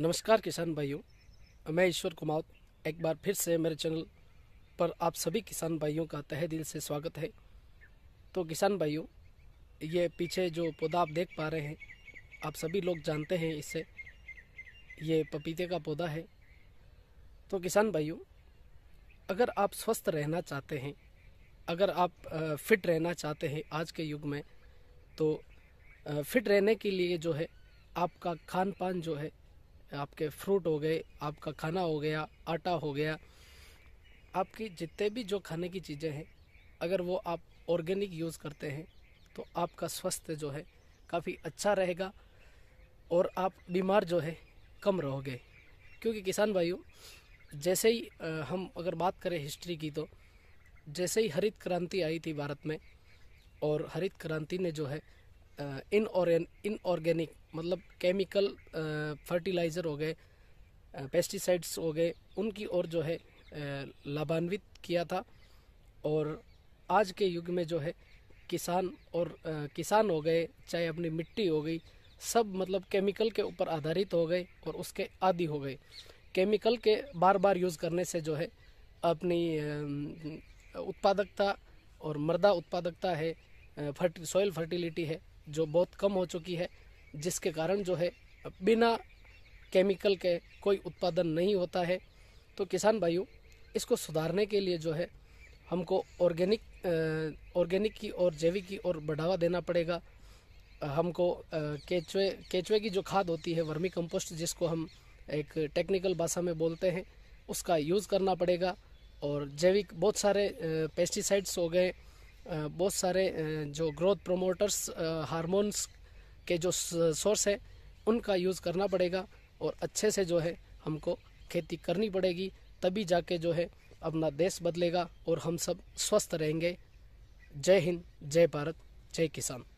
नमस्कार किसान भाइयों मैं ईश्वर कुमार एक बार फिर से मेरे चैनल पर आप सभी किसान भाइयों का तहे दिल से स्वागत है तो किसान भाइयों ये पीछे जो पौधा आप देख पा रहे हैं आप सभी लोग जानते हैं इससे ये पपीते का पौधा है तो किसान भाइयों अगर आप स्वस्थ रहना चाहते हैं अगर आप फिट रहना चाहते हैं आज के युग में तो फिट रहने के लिए जो है आपका खान पान जो है आपके फ्रूट हो गए आपका खाना हो गया आटा हो गया आपकी जितने भी जो खाने की चीज़ें हैं अगर वो आप ऑर्गेनिक यूज़ करते हैं तो आपका स्वास्थ्य जो है काफ़ी अच्छा रहेगा और आप बीमार जो है कम रहोगे क्योंकि किसान भाइयों जैसे ही हम अगर बात करें हिस्ट्री की तो जैसे ही हरित क्रांति आई थी भारत में और हरित क्रांति ने जो है इन इनऑर्गेनिक मतलब केमिकल फर्टिलाइज़र हो गए पेस्टिसाइड्स हो गए उनकी ओर जो है लाभान्वित किया था और आज के युग में जो है किसान और किसान हो गए चाहे अपनी मिट्टी हो गई सब मतलब केमिकल के ऊपर आधारित हो गए और उसके आदि हो गए केमिकल के बार बार यूज़ करने से जो है अपनी उत्पादकता और मृदा उत्पादकता है फर्ट सॉयल फर्टिलिटी है जो बहुत कम हो चुकी है जिसके कारण जो है बिना केमिकल के कोई उत्पादन नहीं होता है तो किसान भाइयों इसको सुधारने के लिए जो है हमको ऑर्गेनिक ऑर्गेनिक की और जैविक की और बढ़ावा देना पड़ेगा हमको केचवे केचवे की जो खाद होती है वर्मी कंपोस्ट जिसको हम एक टेक्निकल भाषा में बोलते हैं उसका यूज़ करना पड़ेगा और जैविक बहुत सारे पेस्टिसाइड्स हो गए बहुत सारे जो ग्रोथ प्रोमोटर्स हार्मोन्स के जो सोर्स है उनका यूज़ करना पड़ेगा और अच्छे से जो है हमको खेती करनी पड़ेगी तभी जाके जो है अपना देश बदलेगा और हम सब स्वस्थ रहेंगे जय हिंद जय भारत जय किसान